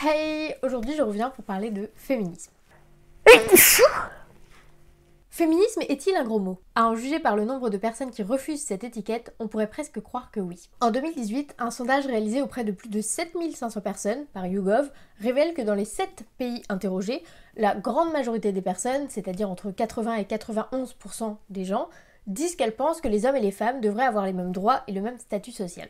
Hey Aujourd'hui je reviens pour parler de féminisme. Féminisme est-il un gros mot À en juger par le nombre de personnes qui refusent cette étiquette, on pourrait presque croire que oui. En 2018, un sondage réalisé auprès de plus de 7500 personnes par YouGov révèle que dans les 7 pays interrogés, la grande majorité des personnes, c'est-à-dire entre 80 et 91% des gens, disent qu'elles pensent que les hommes et les femmes devraient avoir les mêmes droits et le même statut social.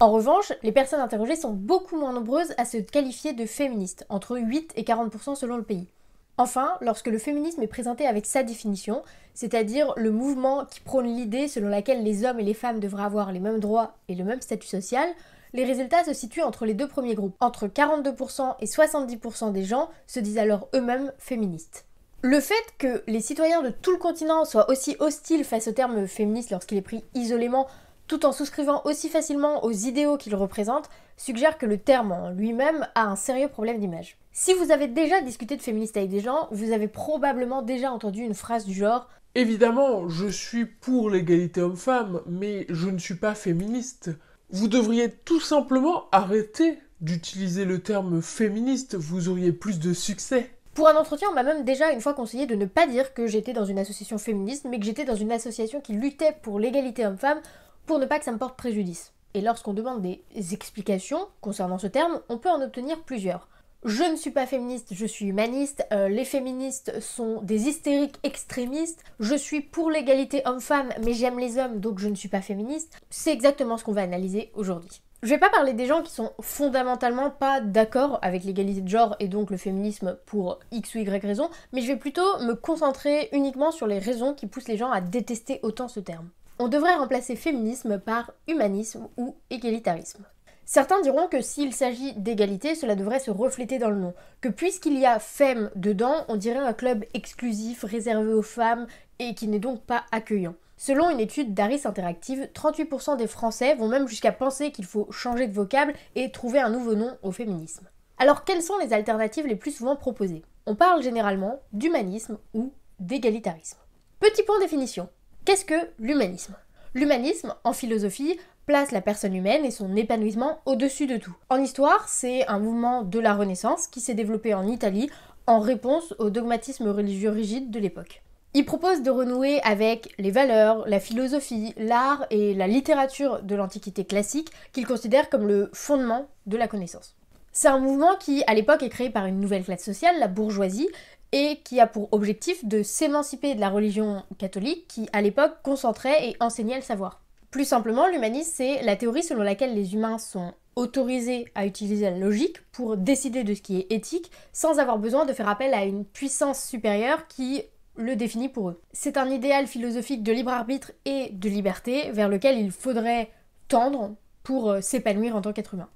En revanche, les personnes interrogées sont beaucoup moins nombreuses à se qualifier de féministes, entre 8 et 40% selon le pays. Enfin, lorsque le féminisme est présenté avec sa définition, c'est-à-dire le mouvement qui prône l'idée selon laquelle les hommes et les femmes devraient avoir les mêmes droits et le même statut social, les résultats se situent entre les deux premiers groupes. Entre 42% et 70% des gens se disent alors eux-mêmes féministes. Le fait que les citoyens de tout le continent soient aussi hostiles face au terme féministe lorsqu'il est pris isolément tout en souscrivant aussi facilement aux idéaux qu'il représente, suggère que le terme en lui-même a un sérieux problème d'image. Si vous avez déjà discuté de féministe avec des gens, vous avez probablement déjà entendu une phrase du genre Évidemment, je suis pour l'égalité homme-femme, mais je ne suis pas féministe. Vous devriez tout simplement arrêter d'utiliser le terme féministe, vous auriez plus de succès. Pour un entretien, on m'a même déjà une fois conseillé de ne pas dire que j'étais dans une association féministe, mais que j'étais dans une association qui luttait pour l'égalité homme-femme pour ne pas que ça me porte préjudice. Et lorsqu'on demande des explications concernant ce terme, on peut en obtenir plusieurs. Je ne suis pas féministe, je suis humaniste, euh, les féministes sont des hystériques extrémistes, je suis pour l'égalité homme-femme, mais j'aime les hommes, donc je ne suis pas féministe. C'est exactement ce qu'on va analyser aujourd'hui. Je vais pas parler des gens qui sont fondamentalement pas d'accord avec l'égalité de genre et donc le féminisme pour x ou y raison, mais je vais plutôt me concentrer uniquement sur les raisons qui poussent les gens à détester autant ce terme. On devrait remplacer féminisme par humanisme ou égalitarisme. Certains diront que s'il s'agit d'égalité, cela devrait se refléter dans le nom. Que puisqu'il y a femme dedans, on dirait un club exclusif réservé aux femmes et qui n'est donc pas accueillant. Selon une étude d'Aris Interactive, 38% des Français vont même jusqu'à penser qu'il faut changer de vocable et trouver un nouveau nom au féminisme. Alors quelles sont les alternatives les plus souvent proposées On parle généralement d'humanisme ou d'égalitarisme. Petit point définition. Qu'est-ce que l'humanisme L'humanisme, en philosophie, place la personne humaine et son épanouissement au-dessus de tout. En histoire, c'est un mouvement de la Renaissance qui s'est développé en Italie en réponse au dogmatisme religieux rigide de l'époque. Il propose de renouer avec les valeurs, la philosophie, l'art et la littérature de l'Antiquité classique qu'il considère comme le fondement de la connaissance. C'est un mouvement qui, à l'époque, est créé par une nouvelle classe sociale, la bourgeoisie, et qui a pour objectif de s'émanciper de la religion catholique qui, à l'époque, concentrait et enseignait le savoir. Plus simplement, l'humanisme, c'est la théorie selon laquelle les humains sont autorisés à utiliser la logique pour décider de ce qui est éthique sans avoir besoin de faire appel à une puissance supérieure qui le définit pour eux. C'est un idéal philosophique de libre arbitre et de liberté vers lequel il faudrait tendre pour euh, s'épanouir en tant qu'être humain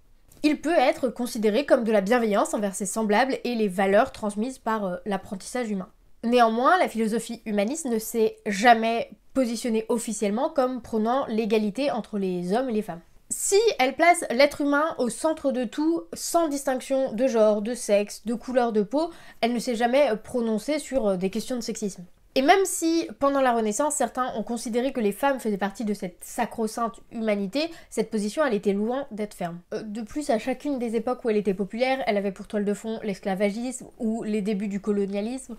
il peut être considéré comme de la bienveillance envers ses semblables et les valeurs transmises par euh, l'apprentissage humain. Néanmoins, la philosophie humaniste ne s'est jamais positionnée officiellement comme prônant l'égalité entre les hommes et les femmes. Si elle place l'être humain au centre de tout, sans distinction de genre, de sexe, de couleur de peau, elle ne s'est jamais prononcée sur euh, des questions de sexisme. Et même si pendant la Renaissance, certains ont considéré que les femmes faisaient partie de cette sacro-sainte humanité, cette position elle était loin d'être ferme. Euh, de plus, à chacune des époques où elle était populaire, elle avait pour toile de fond l'esclavagisme ou les débuts du colonialisme.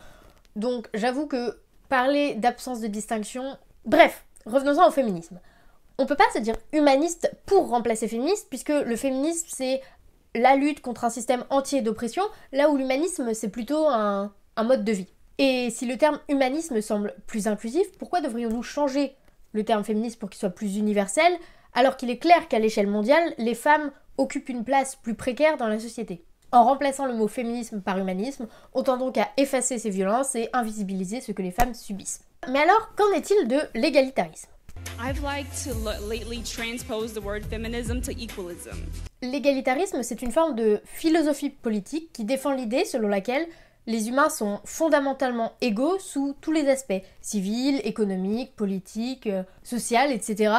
Donc j'avoue que parler d'absence de distinction. Bref, revenons-en au féminisme. On peut pas se dire humaniste pour remplacer féministe, puisque le féminisme c'est la lutte contre un système entier d'oppression, là où l'humanisme c'est plutôt un mode de vie. Et si le terme humanisme semble plus inclusif, pourquoi devrions-nous changer le terme féministe pour qu'il soit plus universel, alors qu'il est clair qu'à l'échelle mondiale, les femmes occupent une place plus précaire dans la société En remplaçant le mot féminisme par humanisme, on tend donc à effacer ces violences et invisibiliser ce que les femmes subissent. Mais alors, qu'en est-il de l'égalitarisme L'égalitarisme, c'est une forme de philosophie politique qui défend l'idée selon laquelle les humains sont fondamentalement égaux sous tous les aspects, civils, économiques, politiques, euh, sociaux, etc.,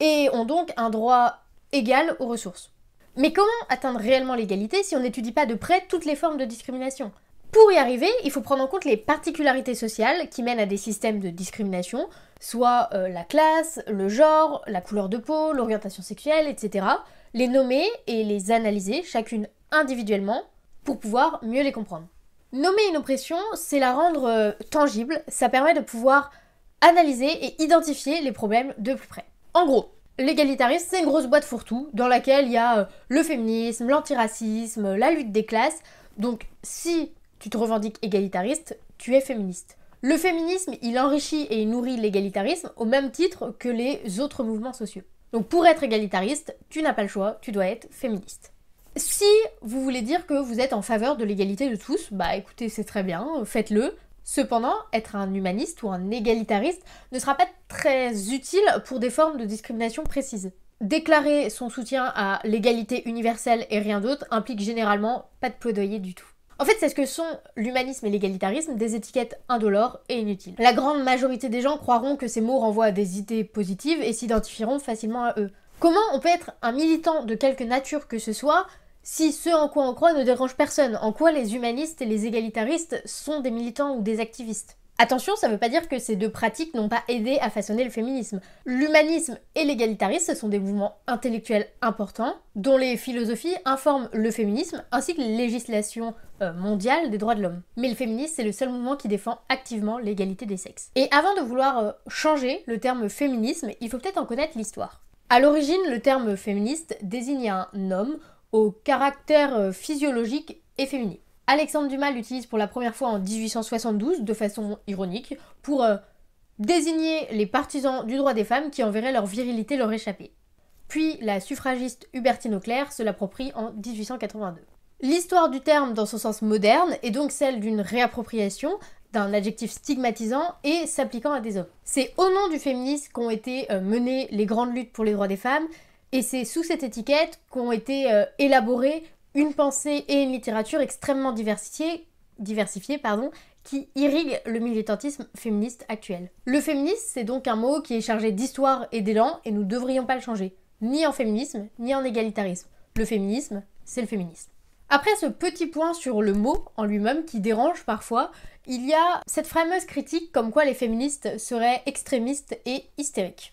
et ont donc un droit égal aux ressources. Mais comment atteindre réellement l'égalité si on n'étudie pas de près toutes les formes de discrimination Pour y arriver, il faut prendre en compte les particularités sociales qui mènent à des systèmes de discrimination, soit euh, la classe, le genre, la couleur de peau, l'orientation sexuelle, etc., les nommer et les analyser chacune individuellement pour pouvoir mieux les comprendre. Nommer une oppression, c'est la rendre euh, tangible, ça permet de pouvoir analyser et identifier les problèmes de plus près. En gros, l'égalitarisme, c'est une grosse boîte fourre-tout dans laquelle il y a euh, le féminisme, l'antiracisme, la lutte des classes. Donc si tu te revendiques égalitariste, tu es féministe. Le féminisme, il enrichit et il nourrit l'égalitarisme au même titre que les autres mouvements sociaux. Donc pour être égalitariste, tu n'as pas le choix, tu dois être féministe. Si vous voulez dire que vous êtes en faveur de l'égalité de tous, bah écoutez, c'est très bien, faites-le. Cependant, être un humaniste ou un égalitariste ne sera pas très utile pour des formes de discrimination précises. Déclarer son soutien à l'égalité universelle et rien d'autre implique généralement pas de plaidoyer du tout. En fait, c'est ce que sont l'humanisme et l'égalitarisme, des étiquettes indolores et inutiles. La grande majorité des gens croiront que ces mots renvoient à des idées positives et s'identifieront facilement à eux. Comment on peut être un militant de quelque nature que ce soit si ce en quoi on croit ne dérange personne, en quoi les humanistes et les égalitaristes sont des militants ou des activistes. Attention, ça ne veut pas dire que ces deux pratiques n'ont pas aidé à façonner le féminisme. L'humanisme et l'égalitarisme sont des mouvements intellectuels importants dont les philosophies informent le féminisme ainsi que les législations euh, mondiales des droits de l'homme. Mais le féminisme, c'est le seul mouvement qui défend activement l'égalité des sexes. Et avant de vouloir euh, changer le terme féminisme, il faut peut-être en connaître l'histoire. À l'origine, le terme féministe désigne un homme au caractère euh, physiologique et féminin. Alexandre Dumas l'utilise pour la première fois en 1872 de façon ironique pour euh, désigner les partisans du droit des femmes qui enverraient leur virilité leur échapper. Puis la suffragiste Hubertine Auclair se l'approprie en 1882. L'histoire du terme dans son sens moderne est donc celle d'une réappropriation d'un adjectif stigmatisant et s'appliquant à des hommes. C'est au nom du féminisme qu'ont été euh, menées les grandes luttes pour les droits des femmes, et c'est sous cette étiquette qu'ont été euh, élaborées une pensée et une littérature extrêmement diversifiées, pardon, qui irrigue le militantisme féministe actuel. Le féministe, c'est donc un mot qui est chargé d'histoire et d'élan, et nous ne devrions pas le changer, ni en féminisme, ni en égalitarisme. Le féminisme, c'est le féminisme. Après ce petit point sur le mot en lui-même qui dérange parfois, il y a cette fameuse critique comme quoi les féministes seraient extrémistes et hystériques.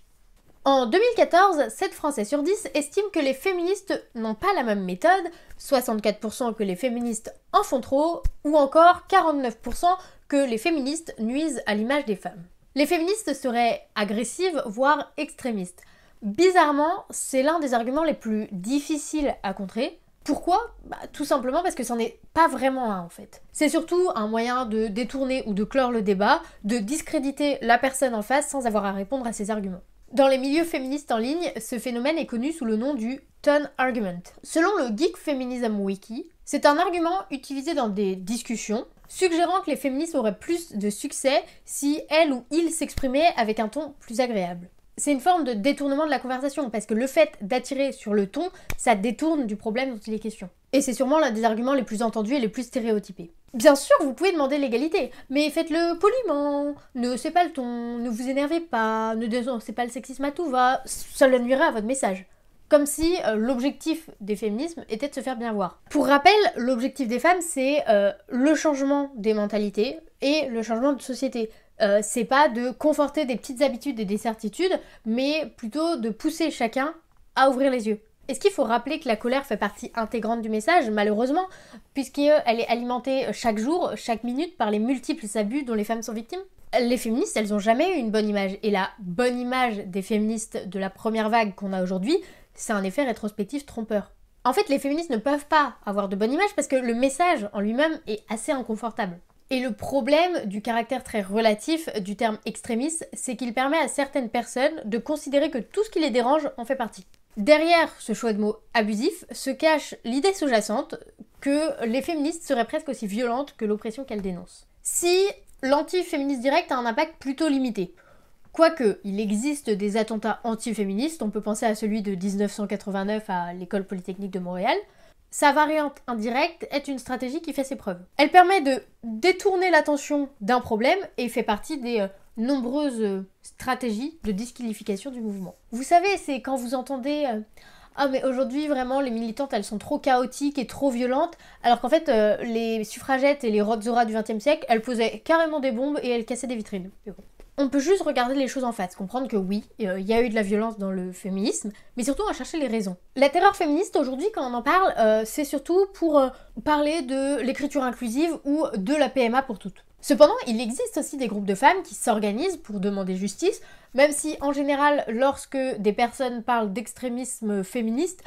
En 2014, 7 Français sur 10 estiment que les féministes n'ont pas la même méthode, 64% que les féministes en font trop, ou encore 49% que les féministes nuisent à l'image des femmes. Les féministes seraient agressives, voire extrémistes. Bizarrement, c'est l'un des arguments les plus difficiles à contrer. Pourquoi bah, Tout simplement parce que c'en est pas vraiment un en fait. C'est surtout un moyen de détourner ou de clore le débat, de discréditer la personne en face sans avoir à répondre à ses arguments. Dans les milieux féministes en ligne, ce phénomène est connu sous le nom du Ton Argument. Selon le Geek Feminism Wiki, c'est un argument utilisé dans des discussions suggérant que les féministes auraient plus de succès si elles ou ils s'exprimaient avec un ton plus agréable c'est une forme de détournement de la conversation, parce que le fait d'attirer sur le ton, ça détourne du problème dont il est question. Et c'est sûrement l'un des arguments les plus entendus et les plus stéréotypés. Bien sûr, vous pouvez demander l'égalité, mais faites-le poliment, ne haussez pas le ton, ne vous énervez pas, ne dénoncez pas le sexisme à tout va, cela nuira à votre message. Comme si euh, l'objectif des féminismes était de se faire bien voir. Pour rappel, l'objectif des femmes, c'est euh, le changement des mentalités et le changement de société. Euh, c'est pas de conforter des petites habitudes et des certitudes, mais plutôt de pousser chacun à ouvrir les yeux. Est-ce qu'il faut rappeler que la colère fait partie intégrante du message, malheureusement, puisqu'elle est alimentée chaque jour, chaque minute par les multiples abus dont les femmes sont victimes les féministes, elles n'ont jamais eu une bonne image. Et la bonne image des féministes de la première vague qu'on a aujourd'hui, c'est un effet rétrospectif trompeur. En fait, les féministes ne peuvent pas avoir de bonne image parce que le message en lui-même est assez inconfortable. Et le problème du caractère très relatif du terme extrémiste, c'est qu'il permet à certaines personnes de considérer que tout ce qui les dérange en fait partie. Derrière ce choix de mots abusif se cache l'idée sous-jacente que les féministes seraient presque aussi violentes que l'oppression qu'elles dénoncent. Si l'anti-féministe direct a un impact plutôt limité, quoique il existe des attentats anti-féministes, on peut penser à celui de 1989 à l'école polytechnique de Montréal, sa variante indirecte est une stratégie qui fait ses preuves. Elle permet de détourner l'attention d'un problème et fait partie des euh, nombreuses euh, stratégies de disqualification du mouvement. Vous savez, c'est quand vous entendez euh, ah mais aujourd'hui vraiment les militantes elles sont trop chaotiques et trop violentes alors qu'en fait les suffragettes et les Rotzora du XXe siècle elles posaient carrément des bombes et elles cassaient des vitrines on peut juste regarder les choses en face, comprendre que oui, euh, il y a eu de la violence dans le féminisme, mais surtout à chercher les raisons. La terreur féministe aujourd'hui, quand on en parle, euh, c'est surtout pour euh, parler de l'écriture inclusive ou de la PMA pour toutes. Cependant, il existe aussi des groupes de femmes qui s'organisent pour demander justice, même si en général, lorsque des personnes parlent d'extrémisme féministe,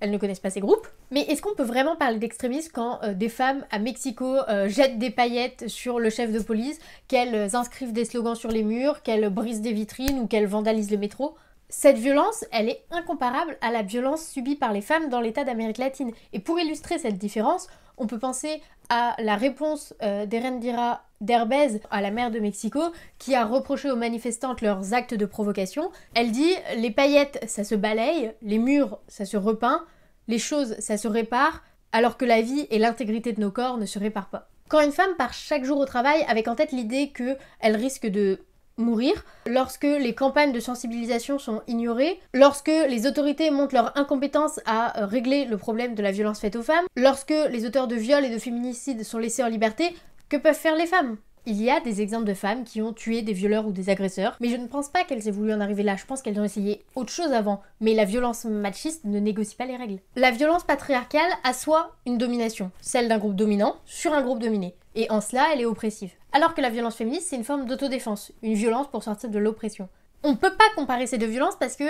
elles ne connaissent pas ces groupes. Mais est-ce qu'on peut vraiment parler d'extrémisme quand euh, des femmes à Mexico euh, jettent des paillettes sur le chef de police, qu'elles inscrivent des slogans sur les murs, qu'elles brisent des vitrines ou qu'elles vandalisent le métro cette violence, elle est incomparable à la violence subie par les femmes dans l'État d'Amérique latine. Et pour illustrer cette différence, on peut penser à la réponse euh, d'Erendira d'Herbez à la mère de Mexico qui a reproché aux manifestantes leurs actes de provocation. Elle dit les paillettes ça se balaye, les murs ça se repeint, les choses ça se répare, alors que la vie et l'intégrité de nos corps ne se réparent pas. Quand une femme part chaque jour au travail avec en tête l'idée qu'elle risque de mourir, lorsque les campagnes de sensibilisation sont ignorées, lorsque les autorités montrent leur incompétence à euh, régler le problème de la violence faite aux femmes, lorsque les auteurs de viols et de féminicides sont laissés en liberté, que peuvent faire les femmes il y a des exemples de femmes qui ont tué des violeurs ou des agresseurs, mais je ne pense pas qu'elles aient voulu en arriver là, je pense qu'elles ont essayé autre chose avant. Mais la violence machiste ne négocie pas les règles. La violence patriarcale a soi une domination, celle d'un groupe dominant sur un groupe dominé, et en cela elle est oppressive. Alors que la violence féministe c'est une forme d'autodéfense, une violence pour sortir de l'oppression. On ne peut pas comparer ces deux violences parce que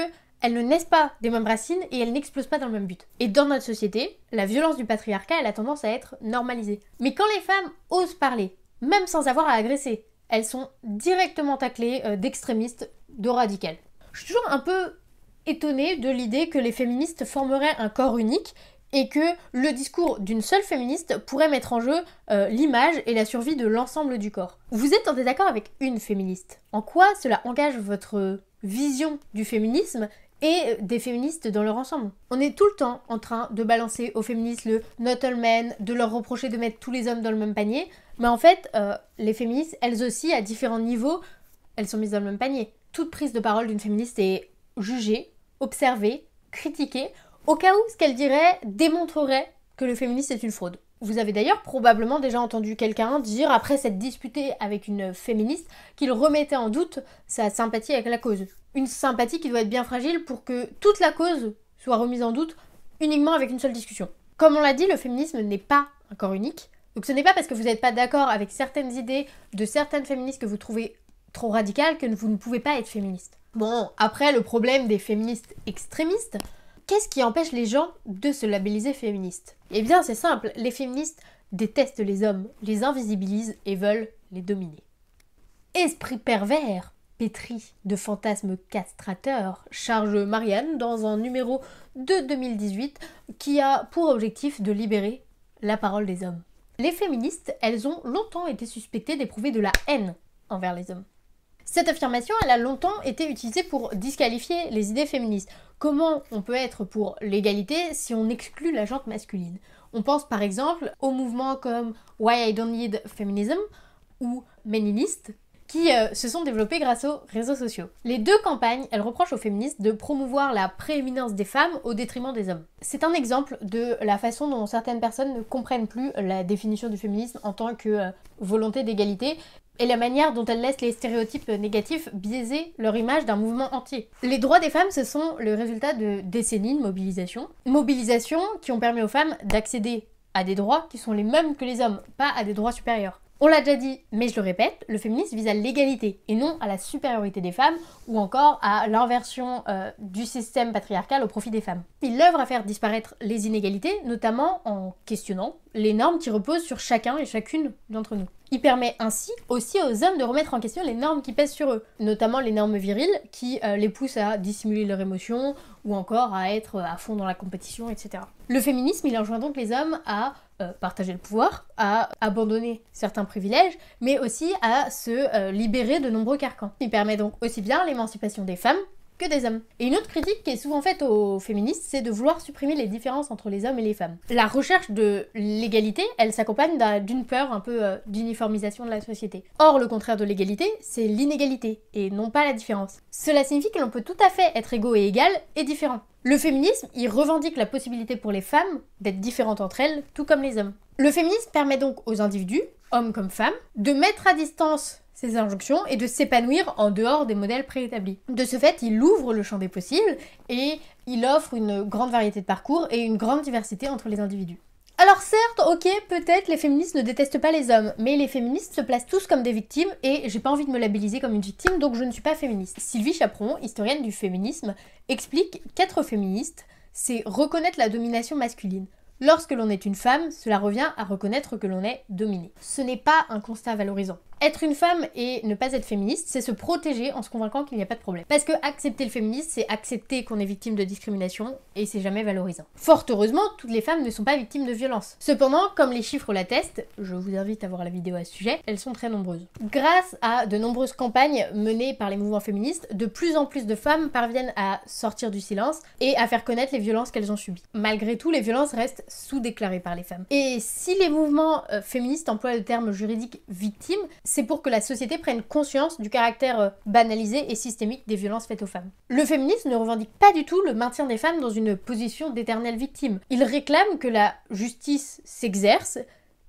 elles ne naissent pas des mêmes racines et elles n'explosent pas dans le même but. Et dans notre société, la violence du patriarcat, a tendance à être normalisée. Mais quand les femmes osent parler, même sans avoir à agresser, elles sont directement taclées euh, d'extrémistes, de radicales. Je suis toujours un peu étonnée de l'idée que les féministes formeraient un corps unique et que le discours d'une seule féministe pourrait mettre en jeu euh, l'image et la survie de l'ensemble du corps. Vous êtes en désaccord avec une féministe. En quoi cela engage votre vision du féminisme et des féministes dans leur ensemble. On est tout le temps en train de balancer aux féministes le not all men, de leur reprocher de mettre tous les hommes dans le même panier, mais en fait, euh, les féministes, elles aussi, à différents niveaux, elles sont mises dans le même panier. Toute prise de parole d'une féministe est jugée, observée, critiquée, au cas où ce qu'elle dirait démontrerait que le féministe est une fraude. Vous avez d'ailleurs probablement déjà entendu quelqu'un dire, après s'être disputé avec une féministe, qu'il remettait en doute sa sympathie avec la cause. Une sympathie qui doit être bien fragile pour que toute la cause soit remise en doute uniquement avec une seule discussion. Comme on l'a dit, le féminisme n'est pas un corps unique. Donc ce n'est pas parce que vous n'êtes pas d'accord avec certaines idées de certaines féministes que vous trouvez trop radicales que vous ne pouvez pas être féministe. Bon, après le problème des féministes extrémistes, Qu'est-ce qui empêche les gens de se labelliser féministes Eh bien, c'est simple, les féministes détestent les hommes, les invisibilisent et veulent les dominer. Esprit pervers, pétri de fantasmes castrateurs, charge Marianne dans un numéro de 2018 qui a pour objectif de libérer la parole des hommes. Les féministes, elles ont longtemps été suspectées d'éprouver de la haine envers les hommes. Cette affirmation, elle a longtemps été utilisée pour disqualifier les idées féministes. Comment on peut être pour l'égalité si on exclut la jante masculine On pense par exemple aux mouvements comme Why I Don't Need Feminism ou Meninist, qui euh, se sont développés grâce aux réseaux sociaux. Les deux campagnes, elles reprochent aux féministes de promouvoir la prééminence des femmes au détriment des hommes. C'est un exemple de la façon dont certaines personnes ne comprennent plus la définition du féminisme en tant que euh, volonté d'égalité et la manière dont elles laissent les stéréotypes négatifs biaiser leur image d'un mouvement entier. Les droits des femmes, ce sont le résultat de décennies de mobilisation. Mobilisation qui ont permis aux femmes d'accéder à des droits qui sont les mêmes que les hommes, pas à des droits supérieurs. On l'a déjà dit, mais je le répète, le féminisme vise à l'égalité et non à la supériorité des femmes ou encore à l'inversion euh, du système patriarcal au profit des femmes. Il œuvre à faire disparaître les inégalités, notamment en questionnant les normes qui reposent sur chacun et chacune d'entre nous. Il permet ainsi aussi aux hommes de remettre en question les normes qui pèsent sur eux, notamment les normes viriles qui euh, les poussent à dissimuler leurs émotions ou encore à être euh, à fond dans la compétition, etc. Le féminisme, il enjoint donc les hommes à euh, partager le pouvoir, à abandonner certains privilèges, mais aussi à se libérer de nombreux carcans. Il permet donc aussi bien l'émancipation des femmes que des hommes. Et une autre critique qui est souvent faite aux féministes, c'est de vouloir supprimer les différences entre les hommes et les femmes. La recherche de l'égalité, elle s'accompagne d'une peur un peu euh, d'uniformisation de la société. Or, le contraire de l'égalité, c'est l'inégalité, et non pas la différence. Cela signifie que l'on peut tout à fait être égaux et égal et différent. Le féminisme, il revendique la possibilité pour les femmes d'être différentes entre elles, tout comme les hommes. Le féminisme permet donc aux individus, hommes comme femmes, de mettre à distance ses injonctions et de s'épanouir en dehors des modèles préétablis. De ce fait, il ouvre le champ des possibles et il offre une grande variété de parcours et une grande diversité entre les individus. Alors certes, ok, peut-être les féministes ne détestent pas les hommes, mais les féministes se placent tous comme des victimes et j'ai pas envie de me labelliser comme une victime, donc je ne suis pas féministe. Sylvie Chaperon, historienne du féminisme, explique qu'être féministe, c'est reconnaître la domination masculine. Lorsque l'on est une femme, cela revient à reconnaître que l'on est dominé. Ce n'est pas un constat valorisant. Être une femme et ne pas être féministe, c'est se protéger en se convainquant qu'il n'y a pas de problème. Parce que accepter le féminisme, c'est accepter qu'on est victime de discrimination et c'est jamais valorisant. Fort heureusement, toutes les femmes ne sont pas victimes de violences. Cependant, comme les chiffres l'attestent, je vous invite à voir la vidéo à ce sujet, elles sont très nombreuses. Grâce à de nombreuses campagnes menées par les mouvements féministes, de plus en plus de femmes parviennent à sortir du silence et à faire connaître les violences qu'elles ont subies. Malgré tout, les violences restent sous-déclarées par les femmes. Et si les mouvements euh, féministes emploient le terme juridique victime, c'est pour que la société prenne conscience du caractère euh, banalisé et systémique des violences faites aux femmes. Le féminisme ne revendique pas du tout le maintien des femmes dans une position d'éternelle victime. Il réclame que la justice s'exerce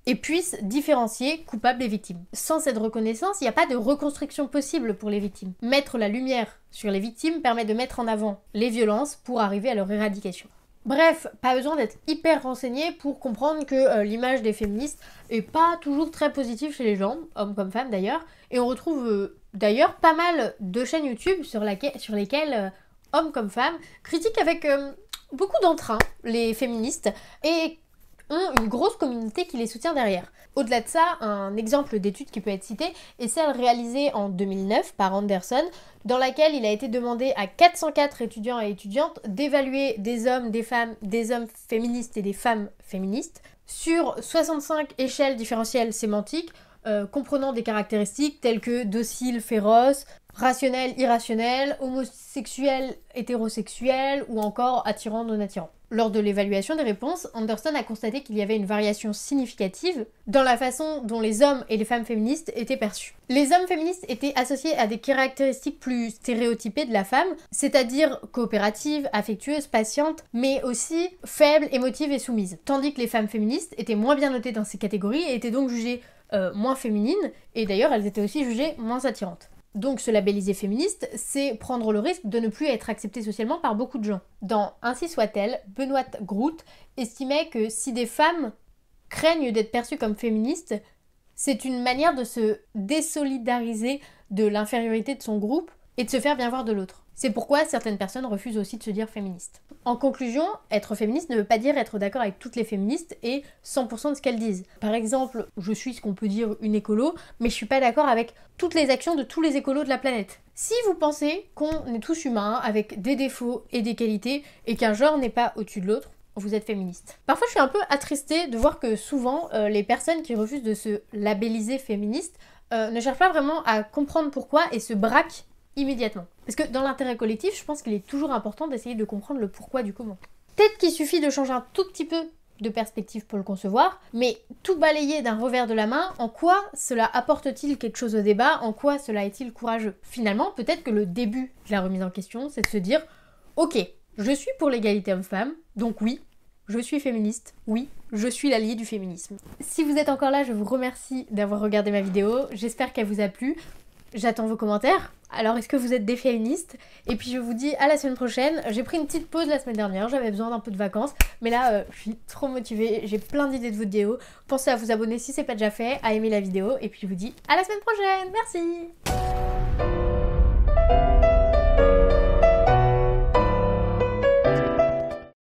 et puisse différencier coupables et victimes. Sans cette reconnaissance, il n'y a pas de reconstruction possible pour les victimes. Mettre la lumière sur les victimes permet de mettre en avant les violences pour arriver à leur éradication. Bref, pas besoin d'être hyper renseigné pour comprendre que euh, l'image des féministes est pas toujours très positive chez les gens, hommes comme femmes d'ailleurs. Et on retrouve euh, d'ailleurs pas mal de chaînes YouTube sur, lesquelles euh, hommes comme femmes critiquent avec beaucoup d'entrain les féministes et ont une grosse communauté qui les soutient derrière. Au-delà de ça, un exemple d'étude qui peut être cité est celle réalisée en 2009 par Anderson, dans laquelle il a été demandé à 404 étudiants et étudiantes d'évaluer des hommes, des femmes, des hommes féministes et des femmes féministes sur 65 échelles différentielles sémantiques euh, comprenant des caractéristiques telles que docile, féroce, rationnelle, irrationnel, homosexuel, hétérosexuel ou encore attirant, non attirant. Lors de l'évaluation des réponses, Anderson a constaté qu'il y avait une variation significative dans la façon dont les hommes et les femmes féministes étaient perçus. Les hommes féministes étaient associés à des caractéristiques plus stéréotypées de la femme, c'est-à-dire coopérative, affectueuse, patiente, mais aussi faible, émotive et soumise. Tandis que les femmes féministes étaient moins bien notées dans ces catégories et étaient donc jugées euh, moins féminines, et d'ailleurs elles étaient aussi jugées moins attirantes. Donc se labelliser féministe, c'est prendre le risque de ne plus être accepté socialement par beaucoup de gens. Dans Ainsi soit-elle, Benoît Groot estimait que si des femmes craignent d'être perçues comme féministes, c'est une manière de se désolidariser de l'infériorité de son groupe et de se faire bien voir de l'autre. C'est pourquoi certaines personnes refusent aussi de se dire féministes. En conclusion, être féministe ne veut pas dire être d'accord avec toutes les féministes et 100% de ce qu'elles disent. Par exemple, je suis ce qu'on peut dire une écolo, mais je suis pas d'accord avec toutes les actions de tous les écolos de la planète. Si vous pensez qu'on est tous humains avec des défauts et des qualités et qu'un genre n'est pas au-dessus de l'autre, vous êtes féministe. Parfois, je suis un peu attristée de voir que souvent, euh, les personnes qui refusent de se labelliser féministes euh, ne cherchent pas vraiment à comprendre pourquoi et se braquent immédiatement. Parce que dans l'intérêt collectif, je pense qu'il est toujours important d'essayer de comprendre le pourquoi du comment. Peut-être qu'il suffit de changer un tout petit peu de perspective pour le concevoir, mais tout balayer d'un revers de la main, en quoi cela apporte-t-il quelque chose au débat En quoi cela est-il courageux Finalement, peut-être que le début de la remise en question, c'est de se dire Ok, je suis pour l'égalité homme-femme, donc oui, je suis féministe, oui, je suis l'allié du féminisme. Si vous êtes encore là, je vous remercie d'avoir regardé ma vidéo, j'espère qu'elle vous a plu. J'attends vos commentaires. Alors, est-ce que vous êtes des Et puis, je vous dis à la semaine prochaine. J'ai pris une petite pause la semaine dernière, j'avais besoin d'un peu de vacances. Mais là, euh, je suis trop motivée, j'ai plein d'idées de vidéos. Pensez à vous abonner si ce n'est pas déjà fait, à aimer la vidéo. Et puis, je vous dis à la semaine prochaine. Merci